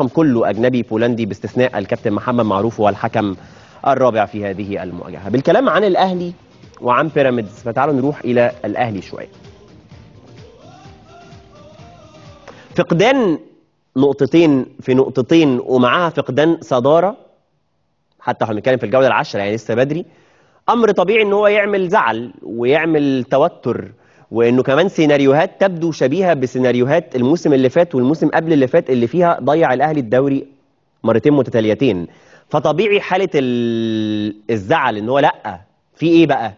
الطاقم كله أجنبي بولندي باستثناء الكابتن محمد معروف هو الحكم الرابع في هذه المواجهة بالكلام عن الأهلي وعن بيراميدز فتعالوا نروح إلى الأهلي شوية فقدان نقطتين في نقطتين ومعاها فقدان صدارة حتى احنا بنتكلم في الجولة العشرة يعني لسه بدري أمر طبيعي إن هو يعمل زعل ويعمل توتر وانه كمان سيناريوهات تبدو شبيهه بسيناريوهات الموسم اللي فات والموسم قبل اللي فات اللي فيها ضيع الاهلي الدوري مرتين متتاليتين فطبيعي حاله الزعل ان هو لا في ايه بقى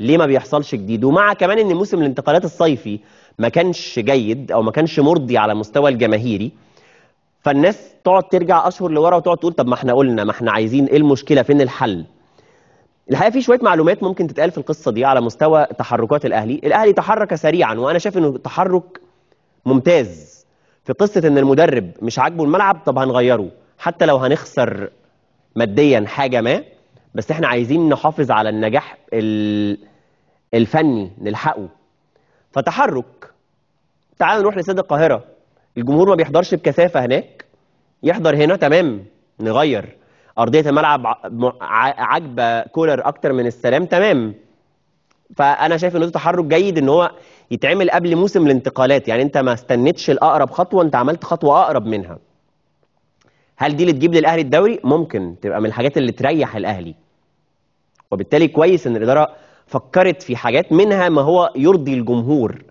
ليه ما بيحصلش جديد ومع كمان ان موسم الانتقالات الصيفي ما كانش جيد او ما كانش مرضي على مستوى الجماهيري فالناس تقعد ترجع اشهر لورا وتقعد تقول طب ما احنا قلنا ما احنا عايزين ايه المشكله فين الحل الحقيقه في شويه معلومات ممكن تتقال في القصه دي على مستوى تحركات الاهلي الاهلي تحرك سريعا وانا شايف انه تحرك ممتاز في قصه ان المدرب مش عاجبه الملعب طب هنغيره حتى لو هنخسر ماديا حاجه ما بس احنا عايزين نحافظ على النجاح الفني نلحقه فتحرك تعال نروح لسد القاهره الجمهور ما بيحضرش بكثافه هناك يحضر هنا تمام نغير ارضيه الملعب عاجبه كولر اكتر من السلام تمام فانا شايف ان ده تحرك جيد ان هو يتعمل قبل موسم الانتقالات يعني انت ما استنيتش الاقرب خطوه انت عملت خطوه اقرب منها هل دي اللي تجيب للاهلي الدوري ممكن تبقى من الحاجات اللي تريح الاهلي وبالتالي كويس ان الاداره فكرت في حاجات منها ما هو يرضي الجمهور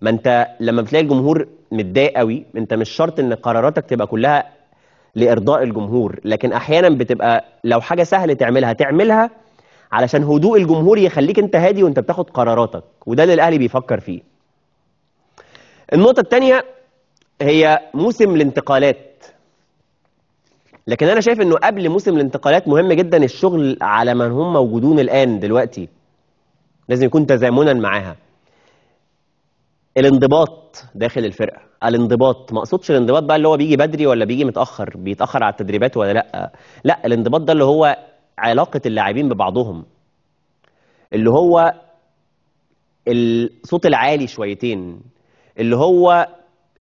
ما انت لما بتلاقي الجمهور متضايق قوي انت مش شرط ان قراراتك تبقى كلها لارضاء الجمهور لكن احيانا بتبقى لو حاجه سهله تعملها تعملها علشان هدوء الجمهور يخليك انت هادي وانت بتاخد قراراتك وده اللي الاهلي بيفكر فيه النقطه الثانيه هي موسم الانتقالات لكن انا شايف انه قبل موسم الانتقالات مهم جدا الشغل على من هم موجودون الان دلوقتي لازم يكون تزامنا معاها الانضباط داخل الفرقه الانضباط ما اقصدش الانضباط بقى اللي هو بيجي بدري ولا بيجي متاخر بيتاخر على التدريبات ولا لا لا الانضباط ده اللي هو علاقه اللاعبين ببعضهم اللي هو الصوت العالي شويتين اللي هو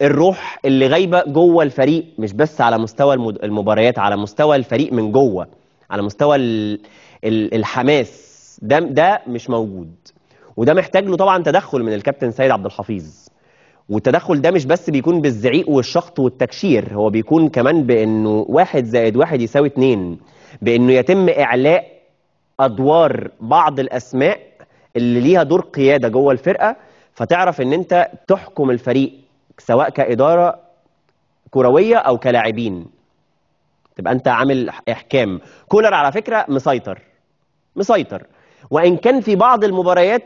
الروح اللي غايبه جوه الفريق مش بس على مستوى المباريات على مستوى الفريق من جوه على مستوى الحماس ده ده مش موجود وده محتاج له طبعا تدخل من الكابتن سيد عبد الحفيظ والتدخل ده مش بس بيكون بالزعيق والشخط والتكشير هو بيكون كمان بانه واحد زائد واحد يساوي اتنين بانه يتم اعلاء ادوار بعض الاسماء اللي ليها دور قياده جوه الفرقه فتعرف ان انت تحكم الفريق سواء كاداره كرويه او كلاعبين تبقى انت عامل احكام كولر على فكره مسيطر مسيطر وان كان في بعض المباريات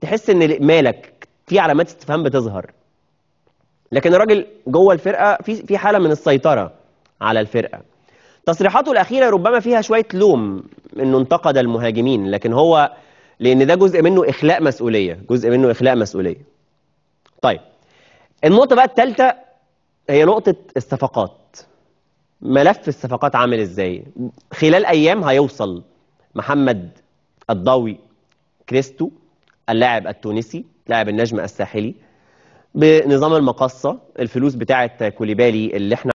تحس ان مالك في علامات استفهام بتظهر لكن الراجل جوه الفرقه في في حاله من السيطره على الفرقه تصريحاته الاخيره ربما فيها شويه لوم انه انتقد المهاجمين لكن هو لان ده جزء منه اخلاء مسؤوليه جزء منه اخلاء مسؤوليه طيب النقطه بقى الثالثه هي نقطه الصفقات ملف الصفقات عامل ازاي خلال ايام هيوصل محمد الضوي كريستو اللاعب التونسي لاعب النجم الساحلي بنظام المقاصة الفلوس بتاعة كوليبالي اللي احنا